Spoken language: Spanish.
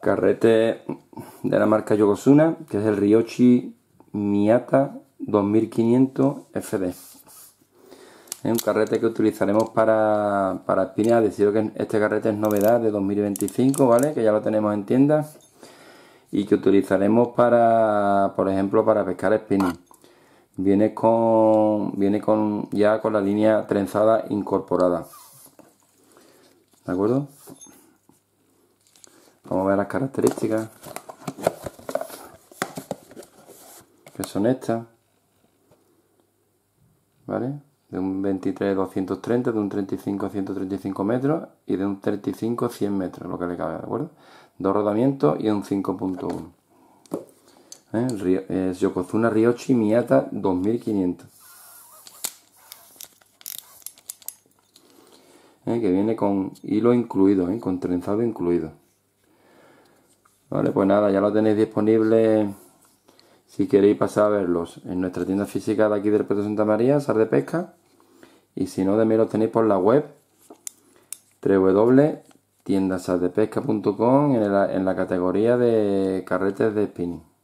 Carrete de la marca Yogosuna, que es el Ryochi Miata 2500 FD. Es un carrete que utilizaremos para, para espinas. Decido que este carrete es novedad de 2025, ¿vale? Que ya lo tenemos en tienda. Y que utilizaremos para, por ejemplo, para pescar espinas. Viene con, viene con ya con la línea trenzada incorporada. ¿De acuerdo? Vamos a ver las características. Que son estas. ¿Vale? De un 23 230, de un 35 135 metros y de un 35 100 metros, lo que le cabe, ¿de acuerdo? Dos rodamientos y un 5.1. ¿Eh? Es Yokozuna Ryochi Miata 2500. ¿Eh? Que viene con hilo incluido, ¿eh? con trenzado incluido. Vale, pues nada, ya lo tenéis disponible si queréis pasar a verlos en nuestra tienda física de aquí del Puerto Santa María, Sar de Pesca. Y si no, también los tenéis por la web www.tiendasardepesca.com en, la, en la categoría de carretes de spinning.